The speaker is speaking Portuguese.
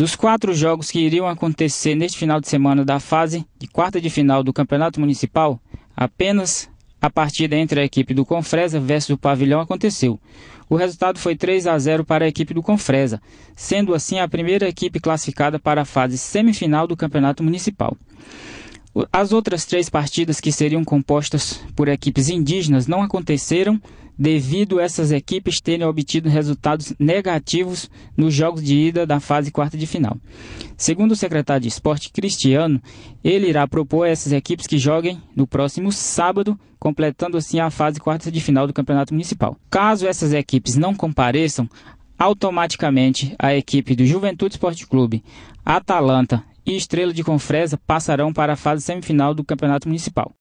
Dos quatro jogos que iriam acontecer neste final de semana da fase de quarta de final do Campeonato Municipal, apenas a partida entre a equipe do Confresa versus o Pavilhão aconteceu. O resultado foi 3 a 0 para a equipe do Confresa, sendo assim a primeira equipe classificada para a fase semifinal do Campeonato Municipal. As outras três partidas que seriam compostas por equipes indígenas não aconteceram devido a essas equipes terem obtido resultados negativos nos jogos de ida da fase quarta de final. Segundo o secretário de Esporte Cristiano, ele irá propor a essas equipes que joguem no próximo sábado, completando assim a fase quarta de final do Campeonato Municipal. Caso essas equipes não compareçam, automaticamente a equipe do Juventude Esporte Clube, Atalanta e Estrela de Confresa passarão para a fase semifinal do Campeonato Municipal.